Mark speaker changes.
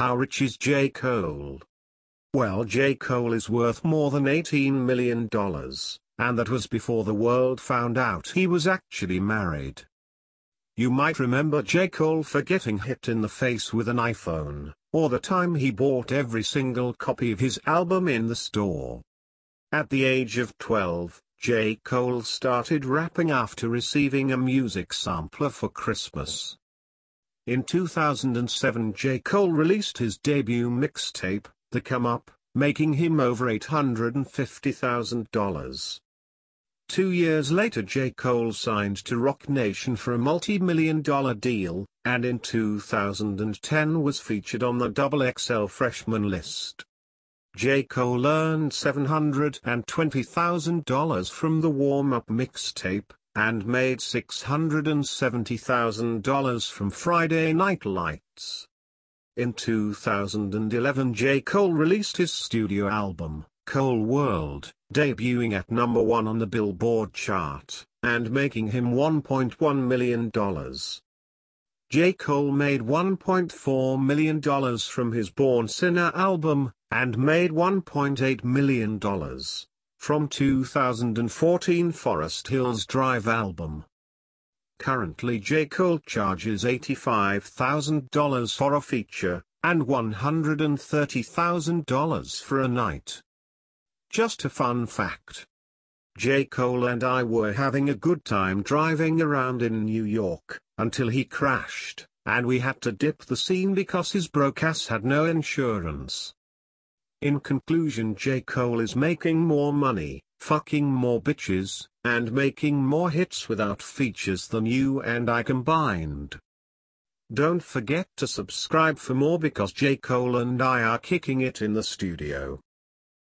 Speaker 1: How rich is J. Cole? Well J. Cole is worth more than $18 million, and that was before the world found out he was actually married. You might remember J. Cole for getting hit in the face with an iPhone, or the time he bought every single copy of his album in the store. At the age of 12, J. Cole started rapping after receiving a music sampler for Christmas. In 2007 J. Cole released his debut mixtape, The Come Up, making him over $850,000. Two years later J. Cole signed to Rock Nation for a multi-million dollar deal, and in 2010 was featured on the XXL freshman list. J. Cole earned $720,000 from the warm-up mixtape, and made $670,000 from Friday Night Lights. In 2011 J. Cole released his studio album, Cole World, debuting at number one on the Billboard chart, and making him $1.1 million. J. Cole made $1.4 million from his Born Sinner album, and made $1.8 million from 2014 Forest Hills Drive album. Currently J. Cole charges $85,000 for a feature, and $130,000 for a night. Just a fun fact. J. Cole and I were having a good time driving around in New York, until he crashed, and we had to dip the scene because his ass had no insurance. In conclusion J. Cole is making more money, fucking more bitches, and making more hits without features than you and I combined. Don't forget to subscribe for more because J. Cole and I are kicking it in the studio.